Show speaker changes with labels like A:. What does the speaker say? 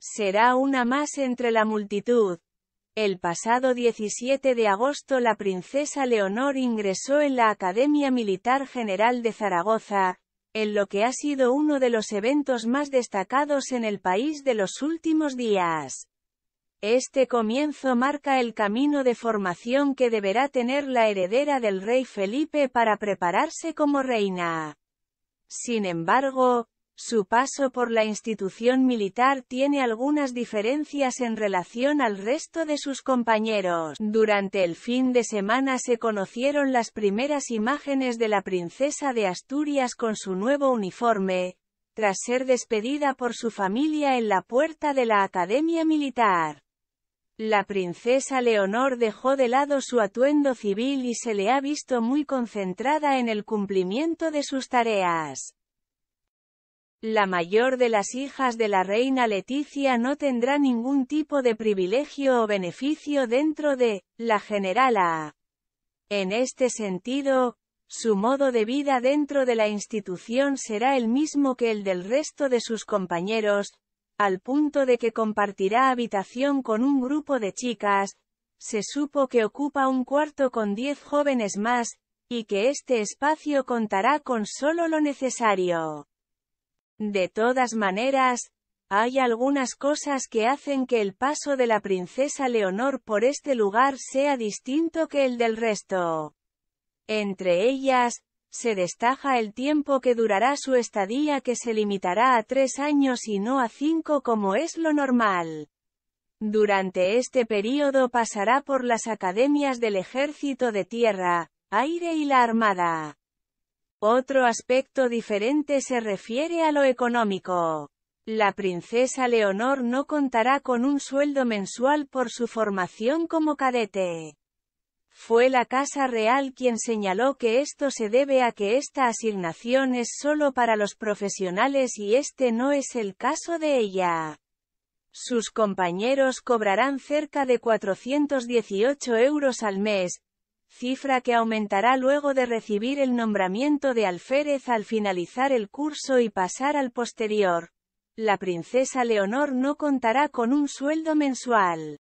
A: Será una más entre la multitud. El pasado 17 de agosto la princesa Leonor ingresó en la Academia Militar General de Zaragoza, en lo que ha sido uno de los eventos más destacados en el país de los últimos días. Este comienzo marca el camino de formación que deberá tener la heredera del rey Felipe para prepararse como reina. Sin embargo, su paso por la institución militar tiene algunas diferencias en relación al resto de sus compañeros. Durante el fin de semana se conocieron las primeras imágenes de la princesa de Asturias con su nuevo uniforme, tras ser despedida por su familia en la puerta de la Academia Militar. La princesa Leonor dejó de lado su atuendo civil y se le ha visto muy concentrada en el cumplimiento de sus tareas. La mayor de las hijas de la reina Leticia no tendrá ningún tipo de privilegio o beneficio dentro de la generala. En este sentido, su modo de vida dentro de la institución será el mismo que el del resto de sus compañeros, al punto de que compartirá habitación con un grupo de chicas, se supo que ocupa un cuarto con diez jóvenes más, y que este espacio contará con solo lo necesario. De todas maneras, hay algunas cosas que hacen que el paso de la princesa Leonor por este lugar sea distinto que el del resto. Entre ellas, se destaja el tiempo que durará su estadía que se limitará a tres años y no a cinco como es lo normal. Durante este período pasará por las academias del ejército de tierra, aire y la armada. Otro aspecto diferente se refiere a lo económico. La princesa Leonor no contará con un sueldo mensual por su formación como cadete. Fue la Casa Real quien señaló que esto se debe a que esta asignación es solo para los profesionales y este no es el caso de ella. Sus compañeros cobrarán cerca de 418 euros al mes, cifra que aumentará luego de recibir el nombramiento de alférez al finalizar el curso y pasar al posterior. La princesa Leonor no contará con un sueldo mensual.